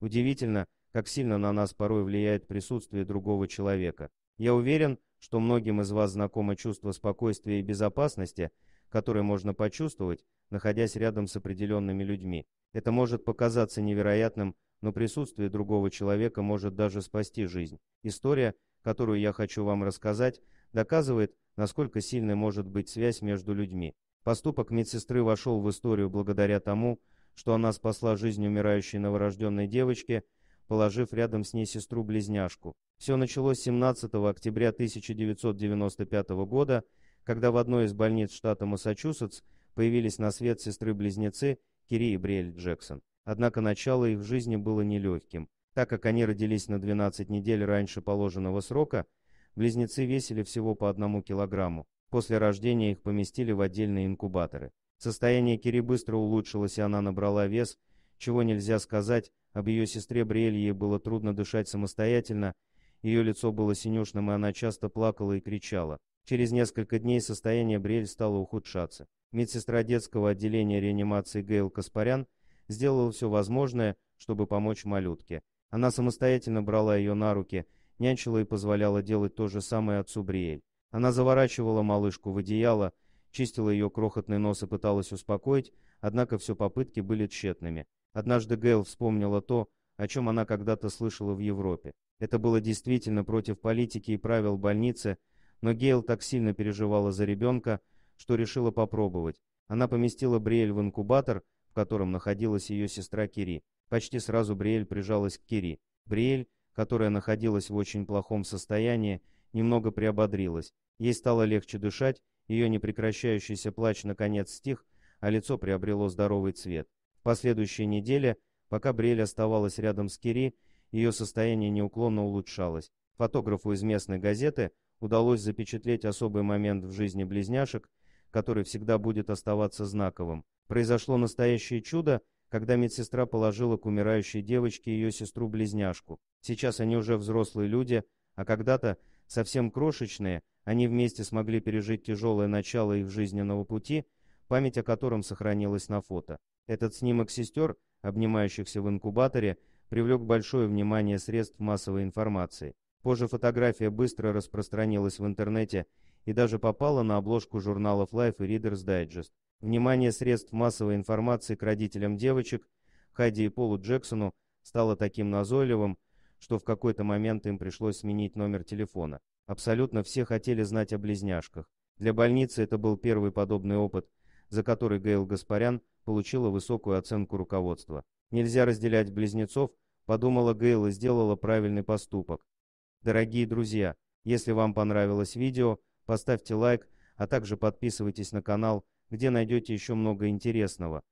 Удивительно, как сильно на нас порой влияет присутствие другого человека. Я уверен, что многим из вас знакомо чувство спокойствия и безопасности, которое можно почувствовать, находясь рядом с определенными людьми. Это может показаться невероятным, но присутствие другого человека может даже спасти жизнь. История, которую я хочу вам рассказать, доказывает, насколько сильной может быть связь между людьми. Поступок медсестры вошел в историю благодаря тому, что она спасла жизнь умирающей новорожденной девочки, положив рядом с ней сестру-близняшку. Все началось 17 октября 1995 года, когда в одной из больниц штата Массачусетс появились на свет сестры-близнецы Кири и Бриэль Джексон. Однако начало их жизни было нелегким. Так как они родились на 12 недель раньше положенного срока, близнецы весили всего по одному килограмму. После рождения их поместили в отдельные инкубаторы. Состояние Кири быстро улучшилось, и она набрала вес, чего нельзя сказать, об ее сестре Бриэль. Ей было трудно дышать самостоятельно, ее лицо было синюшным, и она часто плакала и кричала. Через несколько дней состояние Бриэль стало ухудшаться. Медсестра детского отделения реанимации Гейл Каспарян сделала все возможное, чтобы помочь малютке. Она самостоятельно брала ее на руки, нянчила и позволяла делать то же самое отцу Бриэль. Она заворачивала малышку в одеяло, чистила ее крохотный нос и пыталась успокоить, однако все попытки были тщетными. Однажды Гейл вспомнила то, о чем она когда-то слышала в Европе. Это было действительно против политики и правил больницы, но Гейл так сильно переживала за ребенка, что решила попробовать. Она поместила Бриэль в инкубатор, в котором находилась ее сестра Кири. Почти сразу Бриэль прижалась к Кири. Бриэль, которая находилась в очень плохом состоянии, немного приободрилась. Ей стало легче дышать, ее непрекращающийся плач наконец стих, а лицо приобрело здоровый цвет. В последующей неделе, пока Брель оставалась рядом с Кири, ее состояние неуклонно улучшалось. Фотографу из местной газеты удалось запечатлеть особый момент в жизни близняшек, который всегда будет оставаться знаковым. Произошло настоящее чудо, когда медсестра положила к умирающей девочке ее сестру-близняшку. Сейчас они уже взрослые люди, а когда-то совсем крошечные, они вместе смогли пережить тяжелое начало их жизненного пути, память о котором сохранилась на фото. Этот снимок сестер, обнимающихся в инкубаторе, привлек большое внимание средств массовой информации. Позже фотография быстро распространилась в интернете и даже попала на обложку журналов Life и Reader's Digest. Внимание средств массовой информации к родителям девочек, Хайди и Полу Джексону, стало таким назойливым, что в какой-то момент им пришлось сменить номер телефона. Абсолютно все хотели знать о близняшках. Для больницы это был первый подобный опыт, за который Гейл Гаспарян получила высокую оценку руководства. Нельзя разделять близнецов, подумала Гейл и сделала правильный поступок. Дорогие друзья, если вам понравилось видео, поставьте лайк, а также подписывайтесь на канал, где найдете еще много интересного.